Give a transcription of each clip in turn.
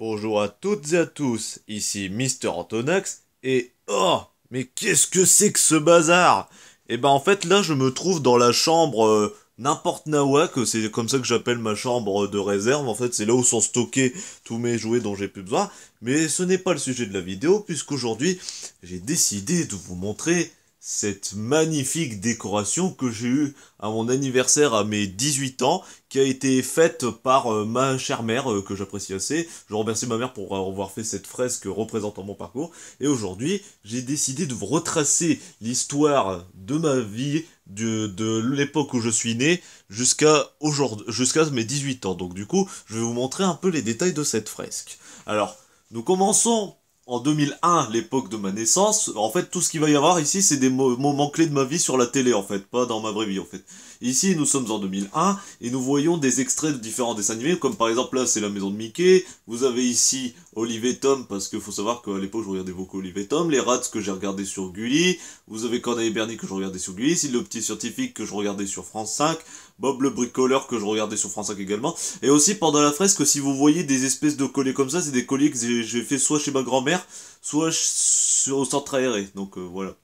Bonjour à toutes et à tous, ici Mister Antonax et oh mais qu'est-ce que c'est que ce bazar Eh ben en fait là je me trouve dans la chambre euh, nimporte n'importe que c'est comme ça que j'appelle ma chambre de réserve, en fait c'est là où sont stockés tous mes jouets dont j'ai plus besoin, mais ce n'est pas le sujet de la vidéo puisqu'aujourd'hui j'ai décidé de vous montrer cette magnifique décoration que j'ai eue à mon anniversaire à mes 18 ans, qui a été faite par euh, ma chère mère, euh, que j'apprécie assez. Je remercie ma mère pour avoir fait cette fresque représentant mon parcours. Et aujourd'hui, j'ai décidé de vous retracer l'histoire de ma vie, de, l'époque où je suis né, jusqu'à aujourd'hui, jusqu'à mes 18 ans. Donc du coup, je vais vous montrer un peu les détails de cette fresque. Alors, nous commençons en 2001, l'époque de ma naissance, en fait, tout ce qu'il va y avoir ici, c'est des moments clés de ma vie sur la télé, en fait, pas dans ma vraie vie, en fait. Ici, nous sommes en 2001, et nous voyons des extraits de différents dessins animés, comme par exemple, là, c'est la maison de Mickey, vous avez ici Olivier Tom, parce qu'il faut savoir qu'à l'époque, je regardais beaucoup Olivier Tom, les rats que j'ai regardé sur Gulli, vous avez Corneille et Bernie que je regardais sur Gulli, le petit scientifique que je regardais sur France 5, Bob le bricoleur que je regardais sur France 5 également, et aussi pendant la fresque, si vous voyez des espèces de colliers comme ça, c'est des colliers que j'ai fait soit chez ma grand-mère, soit au centre aéré. Donc euh, voilà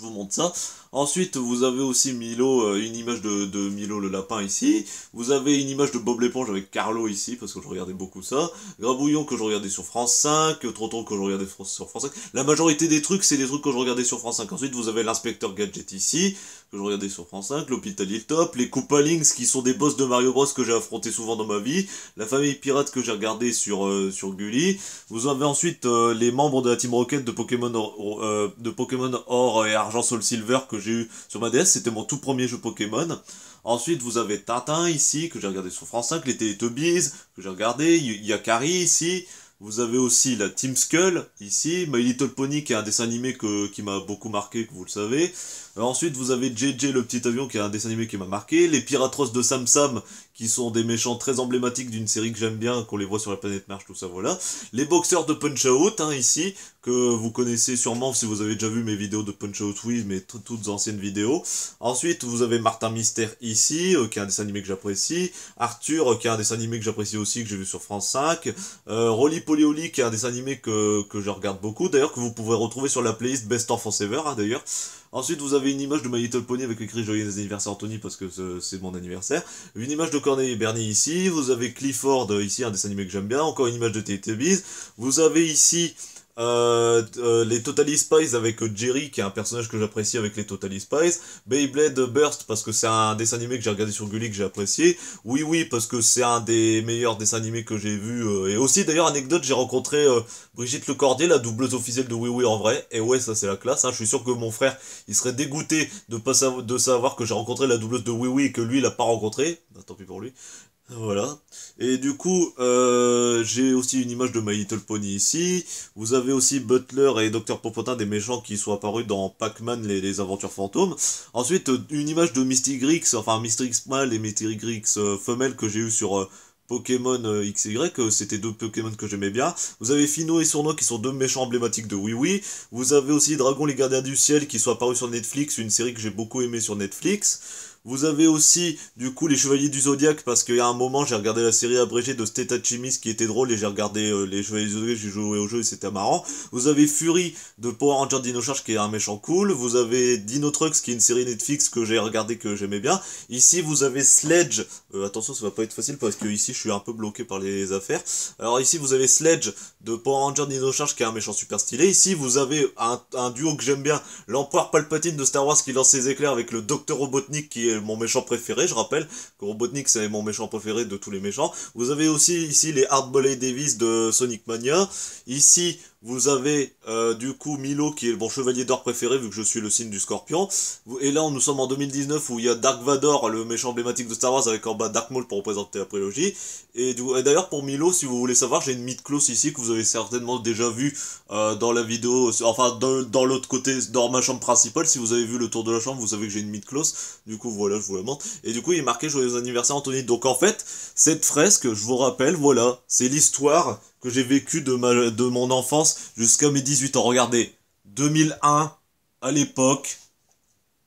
je vous montre ça. Ensuite, vous avez aussi Milo, euh, une image de, Milo le lapin ici. Vous avez une image de Bob l'éponge avec Carlo ici, parce que je regardais beaucoup ça. Grabouillon que je regardais sur France 5, Troton que je regardais sur France 5. La majorité des trucs, c'est des trucs que je regardais sur France 5. Ensuite, vous avez l'inspecteur Gadget ici, que je regardais sur France 5, l'hôpital top, les Koopalings qui sont des boss de Mario Bros que j'ai affronté souvent dans ma vie, la famille pirate que j'ai regardé sur, Gully, euh, sur Vous avez ensuite euh, les membres de la Team Rocket de Pokémon, or, de Pokémon Or et Argent Argent Soul Silver que j'ai eu sur ma DS, c'était mon tout premier jeu Pokémon. Ensuite, vous avez Tintin ici, que j'ai regardé sur France 5, les Teletubbies, que j'ai regardé, Yakari ici. Vous avez aussi la Team Skull ici, My Little Pony qui est un dessin animé qui m'a beaucoup marqué, que vous le savez. Euh, ensuite, vous avez JJ le petit avion qui est un dessin animé qui m'a marqué. Les Piratros de Sam Sam qui sont des méchants très emblématiques d'une série que j'aime bien, qu'on les voit sur la planète Marche, tout ça, voilà. Les boxeurs de Punch Out hein, ici, que vous connaissez sûrement si vous avez déjà vu mes vidéos de Punch Out mais mes toutes anciennes vidéos. Ensuite, vous avez Martin Mystère ici, euh, qui est un dessin animé que j'apprécie. Arthur, euh, qui est un dessin animé que j'apprécie aussi, que j'ai vu sur France 5. Euh, Rolly Polioli, qui est un dessin animé que, que je regarde beaucoup, d'ailleurs, que vous pouvez retrouver sur la playlist Best Of Ever, hein, d'ailleurs. Ensuite, vous avez une image de My Little Pony avec écrit Joyeux anniversaire Anthony parce que c'est mon anniversaire. Une image de Corneille et Bernie ici. Vous avez Clifford euh, ici, un dessin animé que j'aime bien. Encore une image de TTBiz. Vous avez ici euh, euh, les Totally Spies avec euh, Jerry, qui est un personnage que j'apprécie avec les Totally Spies. Beyblade Burst, parce que c'est un dessin animé que j'ai regardé sur Gully, que j'ai apprécié. Oui, oui, parce que c'est un des meilleurs dessins animés que j'ai vu. et aussi, d'ailleurs, anecdote, j'ai rencontré Brigitte Lecordier, la doubleuse officielle de Oui, oui, en vrai. Et ouais, ça, c'est la classe. Hein. Je suis sûr que mon frère, il serait dégoûté de, pas de savoir que j'ai rencontré la doubleuse de Oui, oui et que lui, il l'a pas rencontré. Bah, tant pis pour lui. Voilà. Et du coup, euh, j'ai aussi une image de My Little Pony ici. Vous avez aussi Butler et Docteur Popotin, des méchants qui sont apparus dans Pac-Man, les, les, aventures fantômes. Ensuite, une image de Mystique Grix, enfin Misty x mâle et Misty Grix euh, femelle que j'ai eu sur euh, Pokémon XY, c'était deux Pokémon que j'aimais bien. Vous avez Fino et Sournois qui sont deux méchants emblématiques de Oui Oui. Vous avez aussi Dragon les Gardiens du Ciel qui sont apparus sur Netflix, une série que j'ai beaucoup aimée sur Netflix. Vous avez aussi, du coup, les Chevaliers du Zodiaque, parce qu'il y a un moment, j'ai regardé la série abrégée de Steta Chimis qui était drôle, et j'ai regardé euh, les Chevaliers du Zodiaque, j'ai joué au jeu et c'était marrant. Vous avez Fury de Power Ranger Dino Charge qui est un méchant cool. Vous avez Dino Trucks qui est une série Netflix que j'ai regardé que j'aimais bien. Ici, vous avez Sledge. Euh, attention, ça va pas être facile parce que ici, je suis un peu bloqué par les affaires. Alors ici, vous avez Sledge de Power Ranger Dino Charge qui est un méchant super stylé. Ici, vous avez un, un duo que j'aime bien, l'Empereur Palpatine de Star Wars qui lance ses éclairs avec le Docteur Robotnik qui est mon méchant préféré, je rappelle que Robotnik c'est mon méchant préféré de tous les méchants. Vous avez aussi ici les Hardball Davis de Sonic Mania, ici vous avez euh, du coup Milo qui est bon chevalier d'or préféré vu que je suis le signe du scorpion. Et là nous sommes en 2019 où il y a Dark Vador, le méchant emblématique de Star Wars avec en bas Dark Maul pour représenter la prélogie. Et d'ailleurs pour Milo si vous voulez savoir j'ai une mid-close ici que vous avez certainement déjà vu euh, dans la vidéo, enfin dans, l'autre côté, dans ma chambre principale. Si vous avez vu le tour de la chambre vous savez que j'ai une mid-close. Du coup voilà je vous la montre. Et du coup il est marqué joyeux anniversaire Anthony. Donc en fait cette fresque je vous rappelle voilà c'est l'histoire que j'ai vécu de, ma, de mon enfance jusqu'à mes 18 ans. Regardez, 2001 à l'époque.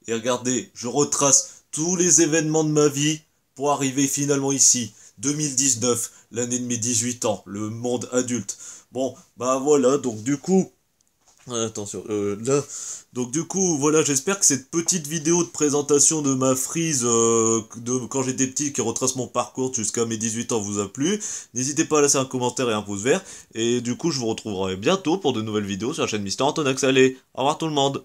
Et regardez, je retrace tous les événements de ma vie pour arriver finalement ici. 2019, l'année de mes 18 ans, le monde adulte. Bon, bah voilà, donc du coup, Attention, euh, là, donc du coup, voilà, j'espère que cette petite vidéo de présentation de ma frise euh, de quand j'étais petit, qui retrace mon parcours jusqu'à mes 18 ans, vous a plu. N'hésitez pas à laisser un commentaire et un pouce vert, et du coup, je vous retrouverai bientôt pour de nouvelles vidéos sur la chaîne Mister Antonax. Allez, au revoir tout le monde